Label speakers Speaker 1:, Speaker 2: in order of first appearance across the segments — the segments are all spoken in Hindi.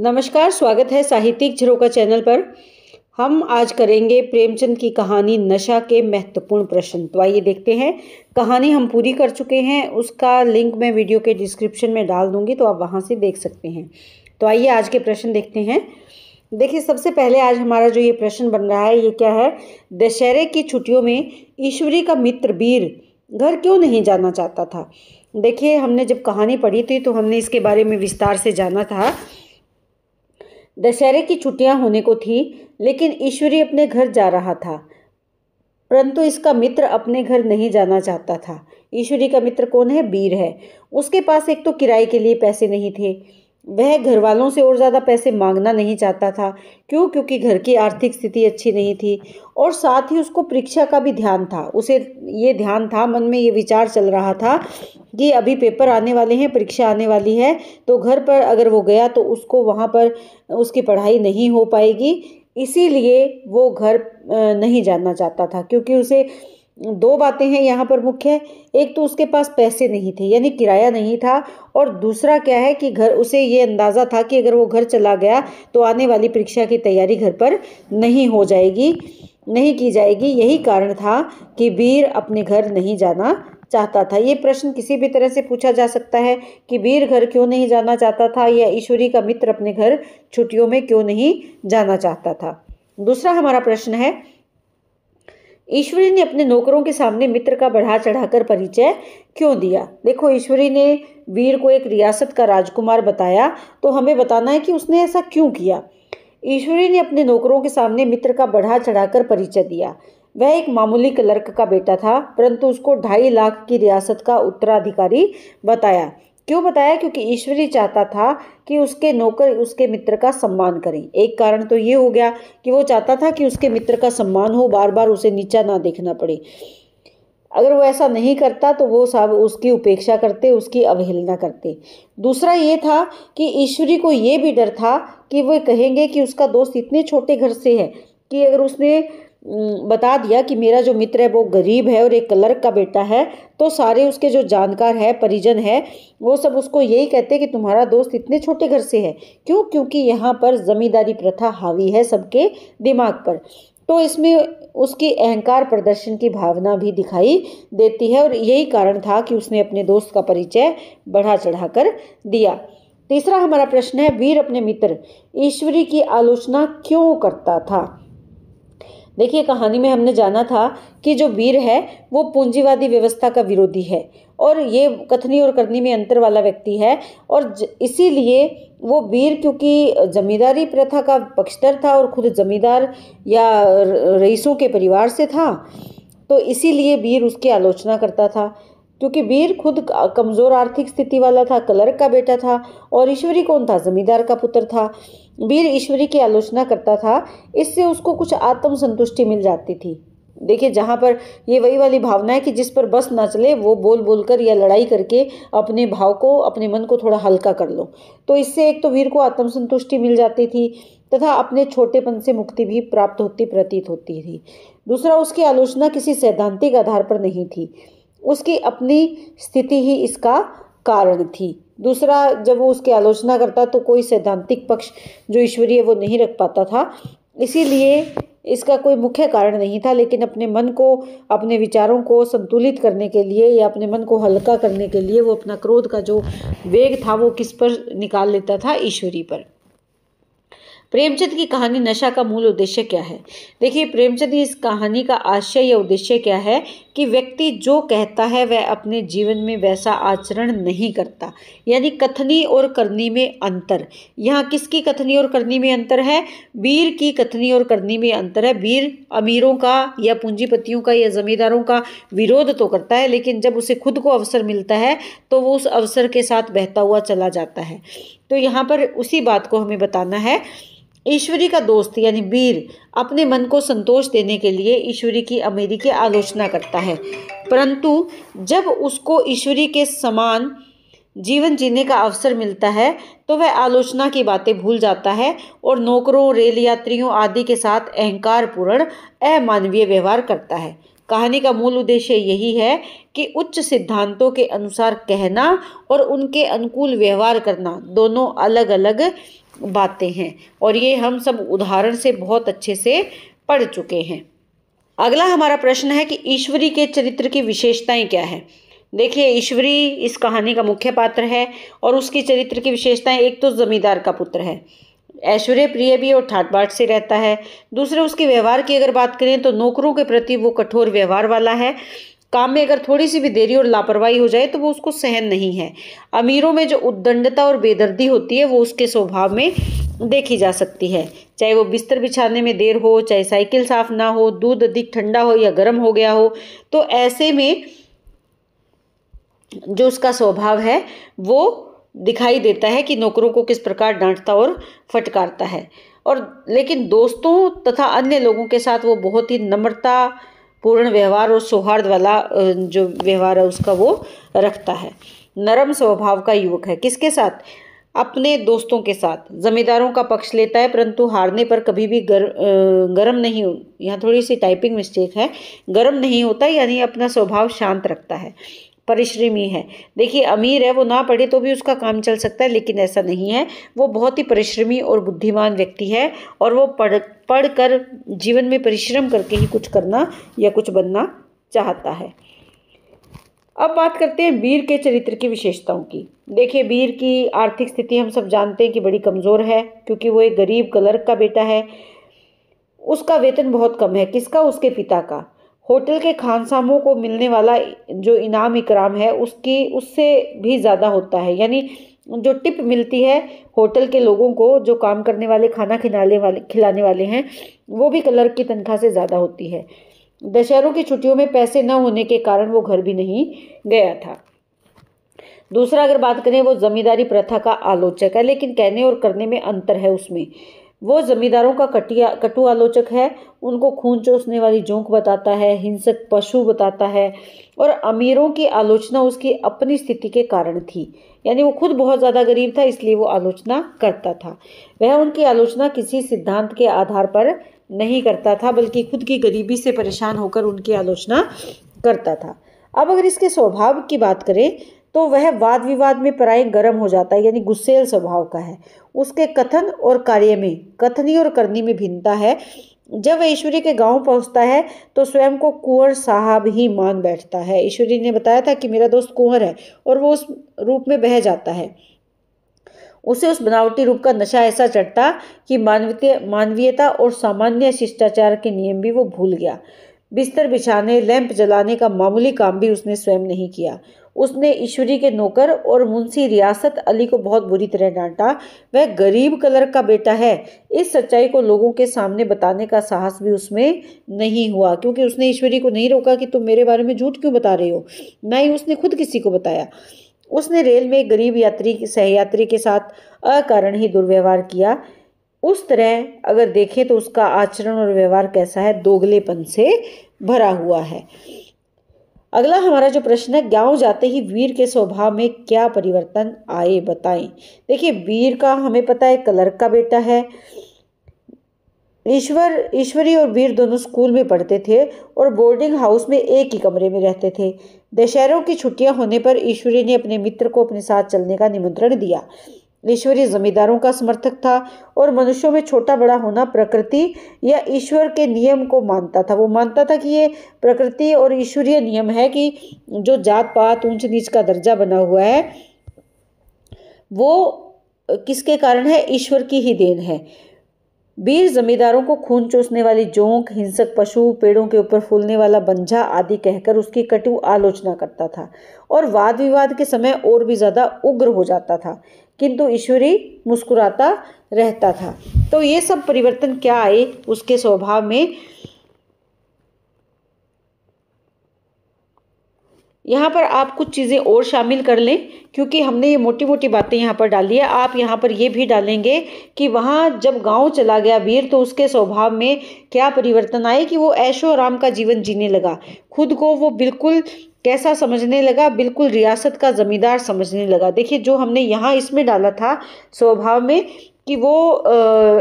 Speaker 1: नमस्कार स्वागत है साहित्यिक झरोका चैनल पर हम आज करेंगे प्रेमचंद की कहानी नशा के महत्वपूर्ण प्रश्न तो आइए देखते हैं कहानी हम पूरी कर चुके हैं उसका लिंक मैं वीडियो के डिस्क्रिप्शन में डाल दूंगी तो आप वहां से देख सकते हैं तो आइए आज के प्रश्न देखते हैं देखिए सबसे पहले आज हमारा जो ये प्रश्न बन रहा है ये क्या है दशहरे की छुट्टियों में ईश्वरी का मित्र वीर घर क्यों नहीं जाना चाहता था देखिए हमने जब कहानी पढ़ी थी तो हमने इसके बारे में विस्तार से जाना था दशहरे की छुट्टियां होने को थी लेकिन ईश्वरी अपने घर जा रहा था परंतु इसका मित्र अपने घर नहीं जाना चाहता था ईश्वरी का मित्र कौन है बीर है उसके पास एक तो किराए के लिए पैसे नहीं थे वह घर वालों से और ज़्यादा पैसे मांगना नहीं चाहता था क्यों क्योंकि घर की आर्थिक स्थिति अच्छी नहीं थी और साथ ही उसको परीक्षा का भी ध्यान था उसे ये ध्यान था मन में ये विचार चल रहा था कि अभी पेपर आने वाले हैं परीक्षा आने वाली है तो घर पर अगर वो गया तो उसको वहाँ पर उसकी पढ़ाई नहीं हो पाएगी इसीलिए वो घर नहीं जाना चाहता था क्योंकि उसे दो बातें हैं यहाँ पर मुख्य एक तो उसके पास पैसे नहीं थे यानी किराया नहीं था और दूसरा क्या है कि घर उसे ये अंदाज़ा था कि अगर वो घर चला गया तो आने वाली परीक्षा की तैयारी घर पर नहीं हो जाएगी नहीं की जाएगी यही कारण था कि वीर अपने घर नहीं जाना चाहता था ये प्रश्न किसी भी तरह से पूछा जा सकता है कि वीर घर क्यों नहीं जाना चाहता था या ईश्वरी का मित्र अपने घर छुट्टियों में क्यों नहीं जाना चाहता था दूसरा हमारा प्रश्न है ईश्वरी ने अपने नौकरों के सामने मित्र का बढ़ा चढ़ाकर परिचय क्यों दिया देखो ईश्वरी ने वीर को एक रियासत का राजकुमार बताया तो हमें बताना है कि उसने ऐसा क्यों किया ईश्वरी ने अपने नौकरों के सामने मित्र का बढ़ा चढ़ाकर परिचय दिया वह एक मामूली क्लर्क का बेटा था परंतु उसको ढाई लाख की रियासत का उत्तराधिकारी बताया क्यों बताया क्योंकि ईश्वर ही चाहता था कि उसके नौकर उसके मित्र का सम्मान करें एक कारण तो ये हो गया कि वो चाहता था कि उसके मित्र का सम्मान हो बार बार उसे नीचा ना देखना पड़े अगर वो ऐसा नहीं करता तो वो सब उसकी उपेक्षा करते उसकी अवहेलना करते दूसरा ये था कि ईश्वरी को ये भी डर था कि वे कहेंगे कि उसका दोस्त इतने छोटे घर से है कि अगर उसने बता दिया कि मेरा जो मित्र है वो गरीब है और एक क्लर्क का बेटा है तो सारे उसके जो जानकार है परिजन है वो सब उसको यही कहते हैं कि तुम्हारा दोस्त इतने छोटे घर से है क्यों क्योंकि यहाँ पर ज़मींदारी प्रथा हावी है सबके दिमाग पर तो इसमें उसकी अहंकार प्रदर्शन की भावना भी दिखाई देती है और यही कारण था कि उसने अपने दोस्त का परिचय बढ़ा चढ़ा कर दिया तीसरा हमारा प्रश्न है वीर अपने मित्र ईश्वरी की आलोचना क्यों करता था देखिए कहानी में हमने जाना था कि जो वीर है वो पूंजीवादी व्यवस्था का विरोधी है और ये कथनी और करनी में अंतर वाला व्यक्ति है और इसीलिए वो वीर क्योंकि जमींदारी प्रथा का पक्षधर था और खुद जमींदार या रईसों के परिवार से था तो इसीलिए वीर उसकी आलोचना करता था क्योंकि वीर खुद कमज़ोर आर्थिक स्थिति वाला था क्लर्क का बेटा था और ईश्वरी कौन था जमींदार का पुत्र था वीर ईश्वरी की आलोचना करता था इससे उसको कुछ आत्मसंतुष्टि मिल जाती थी देखिए जहाँ पर ये वही वाली भावना है कि जिस पर बस ना चले वो बोल बोल कर या लड़ाई करके अपने भाव को अपने मन को थोड़ा हल्का कर लो तो इससे एक तो वीर को आत्मसंतुष्टि मिल जाती थी तथा अपने छोटेपन से मुक्ति भी प्राप्त होती प्रतीत होती थी दूसरा उसकी आलोचना किसी सैद्धांतिक आधार पर नहीं थी उसकी अपनी स्थिति ही इसका कारण थी दूसरा जब वो उसकी आलोचना करता तो कोई सैद्धांतिक पक्ष जो ईश्वरीय वो नहीं रख पाता था इसीलिए इसका कोई मुख्य कारण नहीं था लेकिन अपने मन को अपने विचारों को संतुलित करने के लिए या अपने मन को हल्का करने के लिए वो अपना क्रोध का जो वेग था वो किस पर निकाल लेता था ईश्वरी पर प्रेमचंद की कहानी नशा का मूल उद्देश्य क्या है देखिए प्रेमचंद की इस कहानी का आशय या उद्देश्य क्या है कि व्यक्ति जो कहता है वह अपने जीवन में वैसा आचरण नहीं करता यानी कथनी और करनी में अंतर यहाँ किसकी कथनी और करनी में अंतर है वीर की कथनी और करनी में अंतर है वीर अमीरों का या पूंजीपतियों का या जमींदारों का विरोध तो करता है लेकिन जब उसे खुद को अवसर मिलता है तो वो उस अवसर के साथ बहता हुआ चला जाता है तो यहाँ पर उसी बात को हमें बताना है ईश्वरी का दोस्त यानी वीर अपने मन को संतोष देने के लिए ईश्वरी की अमीरी की आलोचना करता है परंतु जब उसको ईश्वरी के समान जीवन जीने का अवसर मिलता है तो वह आलोचना की बातें भूल जाता है और नौकरों रेल यात्रियों आदि के साथ अहंकार पूर्ण अमानवीय व्यवहार करता है कहानी का मूल उद्देश्य यही है कि उच्च सिद्धांतों के अनुसार कहना और उनके अनुकूल व्यवहार करना दोनों अलग अलग बातें हैं और ये हम सब उदाहरण से बहुत अच्छे से पढ़ चुके हैं अगला हमारा प्रश्न है कि ईश्वरी के चरित्र की विशेषताएं क्या है देखिए ईश्वरी इस कहानी का मुख्य पात्र है और उसकी चरित्र की विशेषताएं एक तो जमींदार का पुत्र है ऐश्वर्य प्रिय भी और ठाट बाट से रहता है दूसरे उसके व्यवहार की अगर बात करें तो नौकरों के प्रति वो कठोर व्यवहार वाला है काम में अगर थोड़ी सी भी देरी और लापरवाही हो जाए तो वो उसको सहन नहीं है अमीरों में जो उद्दंडता और बेदर्दी होती है वो उसके स्वभाव में देखी जा सकती है चाहे वो बिस्तर बिछाने में देर हो चाहे साइकिल साफ ना हो दूध अधिक ठंडा हो या गर्म हो गया हो तो ऐसे में जो उसका स्वभाव है वो दिखाई देता है कि नौकरों को किस प्रकार डांटता और फटकारता है और लेकिन दोस्तों तथा अन्य लोगों के साथ वो बहुत ही नम्रता पूर्ण व्यवहार और सौहार्द वाला जो व्यवहार है उसका वो रखता है नरम स्वभाव का युवक है किसके साथ अपने दोस्तों के साथ जमींदारों का पक्ष लेता है परंतु हारने पर कभी भी गर, गर्म नहीं यहाँ थोड़ी सी टाइपिंग मिस्टेक है गर्म नहीं होता यानी अपना स्वभाव शांत रखता है परिश्रमी है देखिए अमीर है वो ना पढ़े तो भी उसका काम चल सकता है लेकिन ऐसा नहीं है वो बहुत ही परिश्रमी और बुद्धिमान व्यक्ति है और वो पढ़ पढ़ कर जीवन में परिश्रम करके ही कुछ करना या कुछ बनना चाहता है अब बात करते हैं वीर के चरित्र की विशेषताओं की देखिए वीर की आर्थिक स्थिति हम सब जानते हैं कि बड़ी कमज़ोर है क्योंकि वो एक गरीब क्लर्क का बेटा है उसका वेतन बहुत कम है किसका उसके पिता का होटल के खानसामों को मिलने वाला जो इनाम इकराम है उसकी उससे भी ज़्यादा होता है यानी जो टिप मिलती है होटल के लोगों को जो काम करने वाले खाना खिलाने वाले खिलाने वाले हैं वो भी कलर की तनख्वाह से ज़्यादा होती है दशहरों की छुट्टियों में पैसे न होने के कारण वो घर भी नहीं गया था दूसरा अगर बात करें वो जमींदारी प्रथा का आलोचक है लेकिन कहने और करने में अंतर है उसमें वो जमींदारों का कटिया कटु आलोचक है उनको खून चोसने वाली जोंक बताता है हिंसक पशु बताता है और अमीरों की आलोचना उसकी अपनी स्थिति के कारण थी यानी वो खुद बहुत ज़्यादा गरीब था इसलिए वो आलोचना करता था वह उनकी आलोचना किसी सिद्धांत के आधार पर नहीं करता था बल्कि खुद की गरीबी से परेशान होकर उनकी आलोचना करता था अब अगर इसके स्वभाव की बात करें तो वह वाद विवाद में प्राय गर्म हो जाता है यानी गुस्सेल स्वभाव का है उसके कथन और कार्य में कथनी और करनी में भिन्नता है जब वह ईश्वरी के गांव पहुंचता है तो स्वयं को कुंवर साहब ही मान बैठता है ईश्वरी ने बताया था कि मेरा दोस्त कुंवर है और वो उस रूप में बह जाता है उसे उस बनावटी रूप का नशा ऐसा चढ़ता कि मानवीय मानवीयता और सामान्य शिष्टाचार के नियम भी वो भूल गया बिस्तर बिछाने लैंप जलाने का मामूली काम भी उसने स्वयं नहीं किया उसने ईश्वरी के नौकर और मुंशी रियासत अली को बहुत बुरी तरह डांटा वह गरीब कलर का बेटा है इस सच्चाई को लोगों के सामने बताने का साहस भी उसमें नहीं हुआ क्योंकि उसने ईश्वरी को नहीं रोका कि तुम मेरे बारे में झूठ क्यों बता रहे हो ना ही उसने खुद किसी को बताया उसने रेल में एक गरीब यात्री सहयात्री के साथ अकारण ही दुर्व्यवहार किया उस तरह अगर देखें तो उसका आचरण और व्यवहार कैसा है दोगलेपन से भरा हुआ है अगला हमारा जो प्रश्न है गांव जाते ही वीर के स्वभाव में क्या परिवर्तन आए बताएं देखिए वीर का हमें पता है कलर का बेटा है ईश्वर ईश्वरी और वीर दोनों स्कूल में पढ़ते थे और बोर्डिंग हाउस में एक ही कमरे में रहते थे दशहरों की छुट्टियां होने पर ईश्वरी ने अपने मित्र को अपने साथ चलने का निमंत्रण दिया ईश्वरी जमींदारों का समर्थक था और मनुष्यों में छोटा बड़ा होना प्रकृति या ईश्वर के नियम को मानता था वो मानता था कि ये प्रकृति और ईश्वरीय नियम है कि जो जात पात ऊंच नीच का दर्जा बना हुआ है वो किसके कारण है ईश्वर की ही देन है वीर जमींदारों को खून चूसने वाली जोंक हिंसक पशु पेड़ों के ऊपर फूलने वाला बंझा आदि कहकर उसकी कटु आलोचना करता था और वाद विवाद के समय और भी ज़्यादा उग्र हो जाता था किंतु ईश्वरी मुस्कुराता रहता था तो ये सब परिवर्तन क्या आए उसके स्वभाव में यहाँ पर आप कुछ चीज़ें और शामिल कर लें क्योंकि हमने ये मोटी मोटी बातें यहाँ पर डाली है आप यहाँ पर ये भी डालेंगे कि वहाँ जब गांव चला गया वीर तो उसके स्वभाव में क्या परिवर्तन आए कि वो ऐशो आराम का जीवन जीने लगा खुद को वो बिल्कुल कैसा समझने लगा बिल्कुल रियासत का ज़मींदार समझने लगा देखिए जो हमने यहाँ इसमें डाला था स्वभाव में कि वो आ,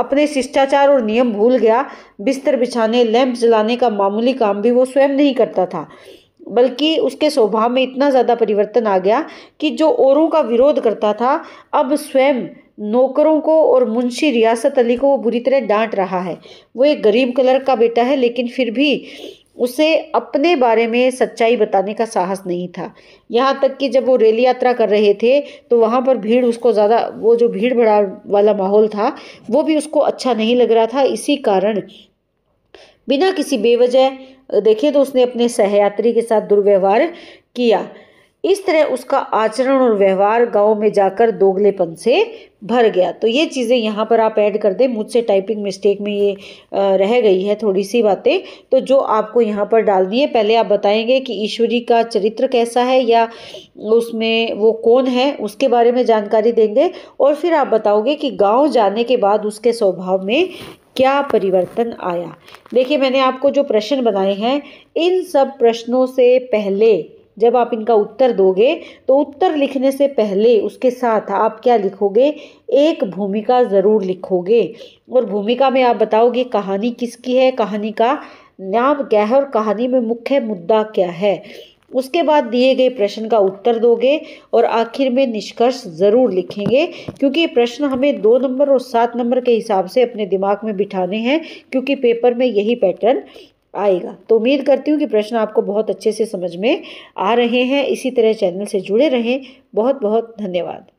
Speaker 1: अपने शिष्टाचार और नियम भूल गया बिस्तर बिछाने लैंप जलाने का मामूली काम भी वो स्वयं नहीं करता था बल्कि उसके स्वभाव में इतना ज़्यादा परिवर्तन आ गया कि जो औरों का विरोध करता था अब स्वयं नौकरों को और मुंशी रियासत अली को वो बुरी तरह डांट रहा है वो एक गरीब कलर का बेटा है लेकिन फिर भी उसे अपने बारे में सच्चाई बताने का साहस नहीं था यहाँ तक कि जब वो रेल यात्रा कर रहे थे तो वहाँ पर भीड़ उसको ज़्यादा वो जो भीड़ भड़ा वाला माहौल था वो भी उसको अच्छा नहीं लग रहा था इसी कारण बिना किसी बेवजह देखिए तो उसने अपने सहयात्री के साथ दुर्व्यवहार किया इस तरह उसका आचरण और व्यवहार गांव में जाकर दोगलेपन से भर गया तो ये चीज़ें यहाँ पर आप ऐड कर दें मुझसे टाइपिंग मिस्टेक में ये रह गई है थोड़ी सी बातें तो जो आपको यहाँ पर डालनी है पहले आप बताएंगे कि ईश्वरी का चरित्र कैसा है या उसमें वो कौन है उसके बारे में जानकारी देंगे और फिर आप बताओगे कि गाँव जाने के बाद उसके स्वभाव में क्या परिवर्तन आया देखिए मैंने आपको जो प्रश्न बनाए हैं इन सब प्रश्नों से पहले जब आप इनका उत्तर दोगे तो उत्तर लिखने से पहले उसके साथ आप क्या लिखोगे एक भूमिका ज़रूर लिखोगे और भूमिका में आप बताओगे कहानी किसकी है कहानी का नाम क्या है और कहानी में मुख्य मुद्दा क्या है उसके बाद दिए गए प्रश्न का उत्तर दोगे और आखिर में निष्कर्ष ज़रूर लिखेंगे क्योंकि ये प्रश्न हमें दो नंबर और सात नंबर के हिसाब से अपने दिमाग में बिठाने हैं क्योंकि पेपर में यही पैटर्न आएगा तो उम्मीद करती हूँ कि प्रश्न आपको बहुत अच्छे से समझ में आ रहे हैं इसी तरह चैनल से जुड़े रहें बहुत बहुत धन्यवाद